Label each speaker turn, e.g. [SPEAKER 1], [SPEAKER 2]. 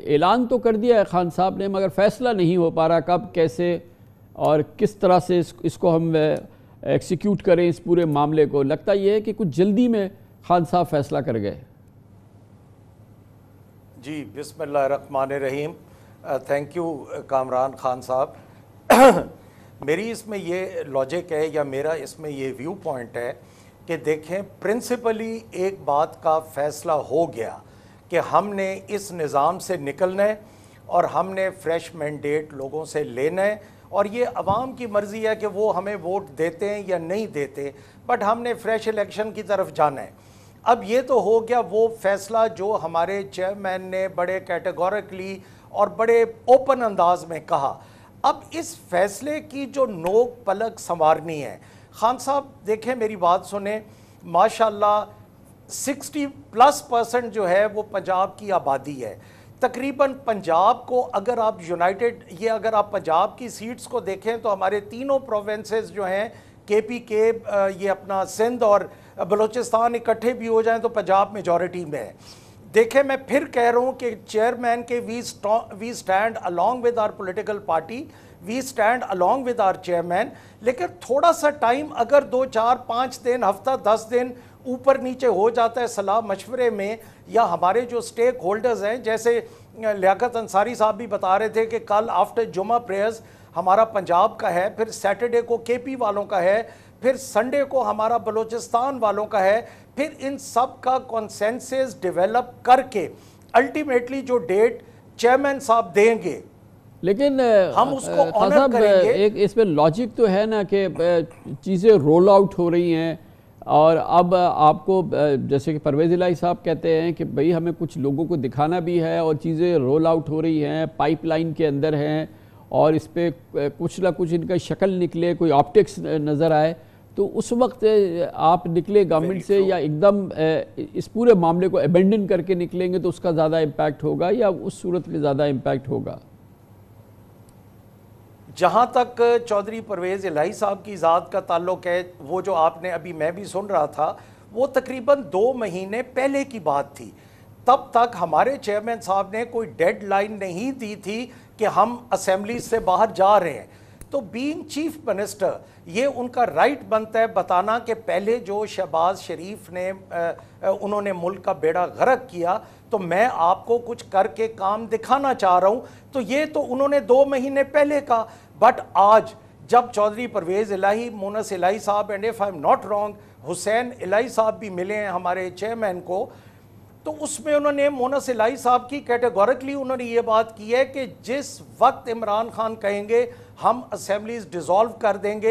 [SPEAKER 1] ऐलान तो कर दिया है खान साहब ने मगर फैसला नहीं हो पा रहा कब कैसे और किस तरह से इस, इसको हम एक्सिक्यूट करें इस पूरे मामले को लगता यह है कि कुछ जल्दी में खान साहब फैसला कर गए
[SPEAKER 2] जी रन रहीम थैंक यू कामरान खान साहब मेरी इसमें ये लॉजिक है या मेरा इसमें ये व्यू पॉइंट है कि देखें प्रिंसिपली एक बात का फैसला हो गया कि हमने इस निज़ाम से निकलना है और हमने फ्रेश मैंडेट लोगों से लेना है और ये अवाम की मर्ज़ी है कि वो हमें वोट देते हैं या नहीं देते बट हमने फ्रेश इलेक्शन की तरफ जाना है अब ये तो हो गया वो फैसला जो हमारे चेयरमैन ने बड़े कैटेगोरिकली और बड़े ओपन अंदाज में कहा अब इस फैसले की जो नोक पलक संवारनी है खान साहब देखें मेरी बात सुने माशाल्लाह सिक्सटी प्लस परसेंट जो है वो पंजाब की आबादी है तकरीबन पंजाब को अगर आप यूनाइटेड ये अगर आप पंजाब की सीट्स को देखें तो हमारे तीनों प्रोविंसेस जो हैं के पी के ये अपना सिंध और बलूचिस्तान इकट्ठे भी हो जाएं तो पंजाब मेजॉरिटी में है देखें मैं फिर कह रहा हूँ कि चेयरमैन के we we stand along with our political party we stand along with our chairman लेकिन थोड़ा सा टाइम अगर दो चार पाँच दिन हफ्ता दस दिन ऊपर नीचे हो जाता है सलाह मशवरे में या हमारे जो स्टेक होल्डर्स हैं जैसे लियाकत अंसारी साहब भी बता रहे थे कि कल आफ्टर जुमा प्रेयर्स हमारा पंजाब का है फिर सैटरडे को केपी वालों का है फिर संडे को हमारा बलूचिस्तान वालों का है फिर इन सब का कॉन्सेंसेस डेवलप करके अल्टीमेटली जो डेट चेयरमैन साहब देंगे
[SPEAKER 1] लेकिन हम उसको एक इसमें लॉजिक तो है ना कि चीज़ें रोल आउट हो रही हैं और अब आपको जैसे कि परवेज़ इलाही साहब कहते हैं कि भई हमें कुछ लोगों को दिखाना भी है और चीज़ें रोल आउट हो रही हैं पाइपलाइन के अंदर हैं और इस पर कुछ ना कुछ इनका शक्ल निकले कोई ऑप्टिक्स नज़र आए तो उस वक्त आप निकले गवर्नमेंट से या एकदम इस पूरे मामले को एबेंडन करके निकलेंगे तो उसका ज़्यादा इम्पैक्ट होगा या उस सूरत में ज़्यादा इम्पैक्ट होगा
[SPEAKER 2] जहाँ तक चौधरी परवेज़ इलाही साहब की ज़ात का ताल्लुक है वो जो आपने अभी मैं भी सुन रहा था वो तकरीबन दो महीने पहले की बात थी तब तक हमारे चेयरमैन साहब ने कोई डेड लाइन नहीं दी थी कि हम असम्बली से बाहर जा रहे हैं तो बीइंग चीफ मिनिस्टर ये उनका राइट बनता है बताना कि पहले जो शहबाज शरीफ ने उन्होंने मुल्क का बेड़ा गरक किया तो मैं आपको कुछ करके काम दिखाना चाह रहा हूँ तो ये तो उन्होंने दो महीने पहले कहा बट आज जब चौधरी परवेज़ इलाही मोनस इलाही साहब and if I am not wrong Hussain Elahi साहब भी मिले हैं हमारे चेयरमैन को तो उसमें उन्होंने मोना सिलाई साहब की कैटेगोरिकली उन्होंने ये बात की है कि जिस वक्त इमरान खान कहेंगे हम असेंबलीज डिज़ोल्व कर देंगे